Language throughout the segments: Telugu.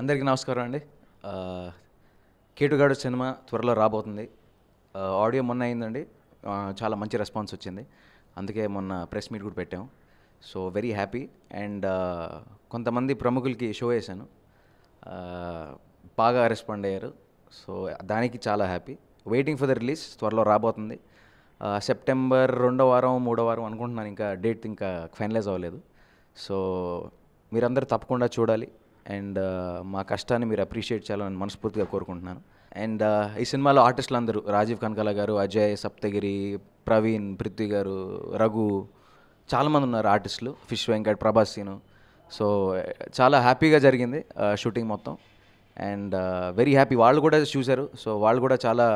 అందరికీ నమస్కారం అండి కేటుగాడు సినిమా త్వరలో రాబోతుంది ఆడియో మొన్న అయిందండి చాలా మంచి రెస్పాన్స్ వచ్చింది అందుకే మొన్న ప్రెస్ మీట్ కూడా పెట్టాము సో వెరీ హ్యాపీ అండ్ కొంతమంది ప్రముఖులకి షో వేశాను బాగా రెస్పాండ్ అయ్యారు సో దానికి చాలా happy waiting for the release త్వరలో రాబోతుంది సెప్టెంబర్ రెండో వారం మూడో వారం అనుకుంటున్నాను ఇంకా డేట్ ఇంకా ఫైనలైజ్ అవ్వలేదు సో మీరందరూ తప్పకుండా చూడాలి అండ్ మా కష్టాన్ని మీరు అప్రిషియేట్ చేయాలని మనస్ఫూర్తిగా కోరుకుంటున్నాను అండ్ ఈ సినిమాలో ఆర్టిస్టులు అందరూ రాజీవ్ కనకాల గారు అజయ్ సప్తగిరి ప్రవీణ్ పృథ్వీ గారు రఘు చాలామంది ఉన్నారు ఆర్టిస్టులు ఫిష్ వెంకట్ ప్రభాస్ సీను సో చాలా హ్యాపీగా జరిగింది షూటింగ్ మొత్తం అండ్ వెరీ హ్యాపీ వాళ్ళు కూడా చూశారు సో వాళ్ళు కూడా చాలా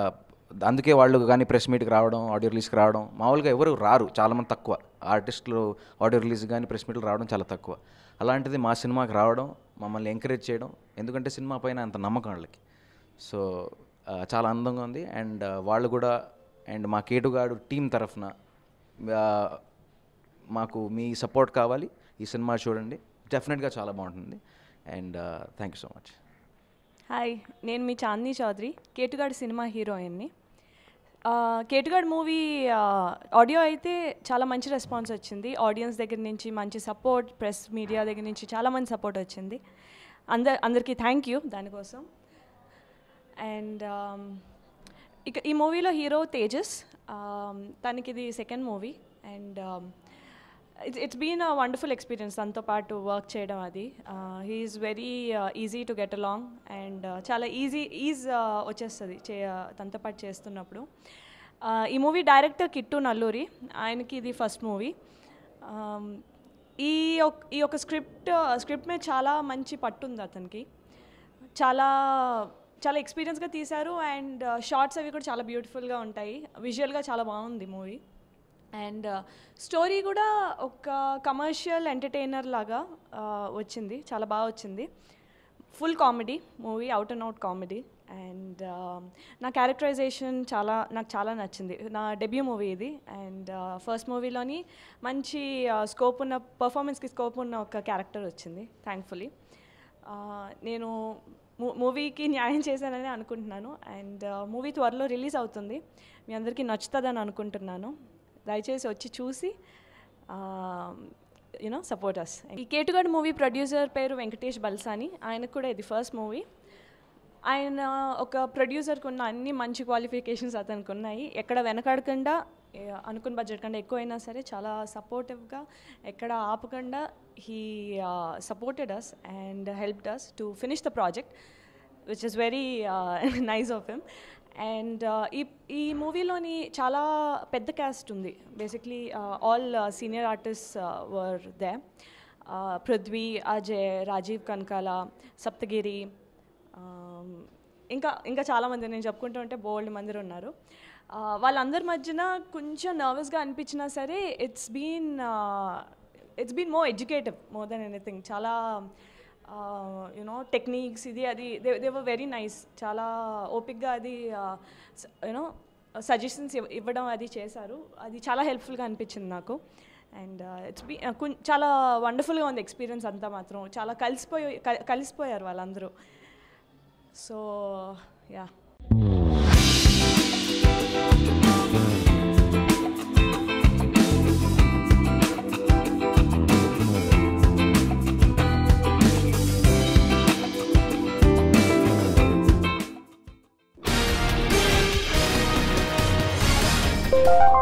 అందుకే వాళ్ళు కానీ ప్రెస్ మీట్కి రావడం ఆడియో రిలీజ్కి రావడం మామూలుగా ఎవరు రారు చాలామంది తక్కువ ఆర్టిస్టులు ఆడియో రిలీజ్ కానీ ప్రెస్ మీట్లు రావడం చాలా తక్కువ అలాంటిది మా సినిమాకి రావడం మమ్మల్ని ఎంకరేజ్ చేయడం ఎందుకంటే సినిమా పైన అంత నమ్మకం వాళ్ళకి సో చాలా అందంగా ఉంది అండ్ వాళ్ళు కూడా అండ్ మా కేటుగాడు టీం తరఫున మాకు మీ సపోర్ట్ కావాలి ఈ సినిమా చూడండి డెఫినెట్గా చాలా బాగుంటుంది and thank you so much hi నేను మీ చాందీ చౌదరి కేటుగాడు సినిమా హీరోయిన్ని కేటుగాడ్ మూవీ ఆడియో అయితే చాలా మంచి రెస్పాన్స్ వచ్చింది ఆడియన్స్ దగ్గర నుంచి మంచి సపోర్ట్ ప్రెస్ మీడియా దగ్గర నుంచి చాలా మంచి సపోర్ట్ వచ్చింది అందరు అందరికీ థ్యాంక్ యూ దానికోసం అండ్ ఇక ఈ మూవీలో హీరో తేజస్ తనకి ఇది second movie and it's it's been a wonderful experience తనతో పాటు వర్క్ చేయడం అది he's very easy to get along and చాలా ఈజీ ఈజ్ uh, వచ్చేస్తుంది చే తనతో uh, పాటు చేస్తున్నప్పుడు uh, ఈ మూవీ డైరెక్టర్ కిట్టు నల్లూరి ఆయనకి ఇది ఫస్ట్ మూవీ um, ఈ ఈ యొక్క స్క్రిప్ట్ స్క్రిప్ట్ మీద చాలా మంచి పట్టుంది అతనికి చాలా చాలా ఎక్స్పీరియన్స్గా తీశారు అండ్ షార్ట్స్ అవి కూడా చాలా బ్యూటిఫుల్గా ఉంటాయి విజువల్గా చాలా బాగుంది మూవీ అండ్ స్టోరీ uh, కూడా ఒక కమర్షియల్ ఎంటర్టైనర్ లాగా uh, వచ్చింది చాలా బాగా వచ్చింది full comedy movie out and out comedy and నా క్యారెక్టరైజేషన్ చాలా నాకు చాలా నచ్చింది నా డెబ్యూ మూవీ ఇది అండ్ ఫస్ట్ uh, మూవీలోని మంచి స్కోప్ ఉన్న పర్ఫార్మెన్స్కి స్కోప్ ఉన్న ఒక క్యారెక్టర్ వచ్చింది థ్యాంక్ఫుల్లీ నేను మూవీకి న్యాయం చేశానని అనుకుంటున్నాను అండ్ మూవీ త్వరలో రిలీజ్ అవుతుంది మీ అందరికీ నచ్చుతుందని అనుకుంటున్నాను దయచేసి వచ్చి చూసి యునో సపోర్ట్ అస్ ఈ కేటుగడ్ మూవీ ప్రొడ్యూసర్ పేరు వెంకటేష్ బల్సాని ఆయనకు కూడా ఇది ఫస్ట్ మూవీ ఆయన ఒక ప్రొడ్యూసర్కి ఉన్న అన్ని మంచి క్వాలిఫికేషన్స్ అతనికి ఉన్నాయి ఎక్కడ వెనకాడకుండా అనుకున్న బడ్జెట్ కంటే ఎక్కువైనా సరే చాలా సపోర్టివ్గా ఎక్కడ ఆపకుండా he supported us and helped us to finish the project which is very nice of him and ఈ ఈ మూవీలోని చాలా పెద్ద క్యాస్ట్ ఉంది basically all senior artist were they Prithvi Ajay Rajeev Kanakala Saptagiri ఇంకా ఇంకా చాలామంది నేను చెప్పుకుంటూ ఉంటే బోల్డ్ మంది ఉన్నారు వాళ్ళందరి మధ్యన కొంచెం నర్వస్గా అనిపించినా సరే it's been it's been more educative more than anything చాలా యునో టెక్నిక్స్ ఇది అది దే దేవర్ వెరీ నైస్ చాలా ఓపిక్గా అది యునో సజెషన్స్ ఇవ్వడం అది చేశారు అది చాలా హెల్ప్ఫుల్గా అనిపించింది నాకు అండ్ ఇట్స్ బీ చాలా వండర్ఫుల్గా ఉంది ఎక్స్పీరియన్స్ అంతా మాత్రం చాలా కలిసిపోయి కలిసిపోయారు వాళ్ళందరూ సో యా you